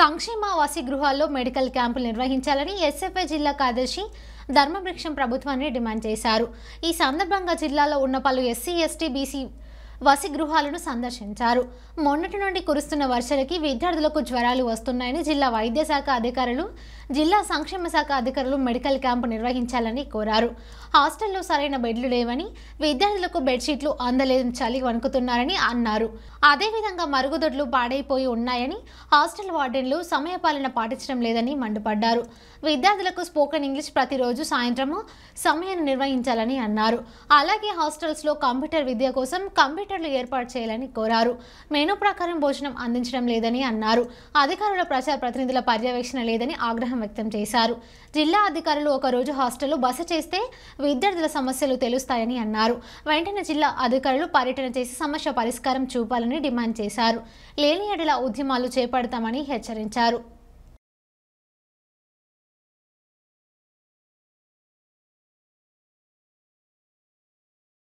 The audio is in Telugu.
సంక్షేమ గృహాల్లో మెడికల్ క్యాంపులు నిర్వహించాలని ఎస్ఎఫ్ఐ జిల్లా కార్యదర్శి ధర్మవృక్షం ప్రభుత్వాన్ని డిమాండ్ చేశారు ఈ సందర్భంగా జిల్లాలో ఉన్న పలు ఎస్సీ ఎస్టీ బీసీ గృహాలను సందర్శించారు మొన్నటి నుండి కురుస్తున్న వర్షాలకి విద్యార్థులకు జ్వరాలు వస్తున్నాయని జిల్లా వైద్య శాఖ అధికారులు జిల్లా సంక్షేమ శాఖ అధికారులు మెడికల్ క్యాంపు నిర్వహించాలని కోరారు హాస్టల్లో సరైన బెడ్లు లేవని విద్యార్థులకు బెడ్షీట్లు అందలేని చలి వణుకుతున్నారని అన్నారు అదేవిధంగా మరుగుదొడ్లు పాడైపోయి ఉన్నాయని హాస్టల్ వార్డెన్లు సమయపాలన పాటించడం లేదని మండిపడ్డారు విద్యార్థులకు స్పోకెన్ ఇంగ్లీష్ ప్రతిరోజు సాయంత్రము సమయాన్ని నిర్వహించాలని అన్నారు అలాగే హాస్టల్స్లో కంప్యూటర్ విద్య కోసం కంప్యూటర్ థియేటర్లు ఏర్పాటు చేయాలని కోరారు మెనూ ప్రకారం భోజనం అందించడం లేదని అన్నారు అధికారుల ప్రజా ప్రతినిధుల పర్యవేక్షణ లేదని ఆగ్రహం వ్యక్తం చేశారు జిల్లా అధికారులు ఒకరోజు హాస్టల్లో బస చేస్తే విద్యార్థుల సమస్యలు తెలుస్తాయని అన్నారు వెంటనే జిల్లా అధికారులు పర్యటన చేసి సమస్య పరిష్కారం చూపాలని డిమాండ్ చేశారు లేని ఎడల ఉద్యమాలు చేపడతామని హెచ్చరించారు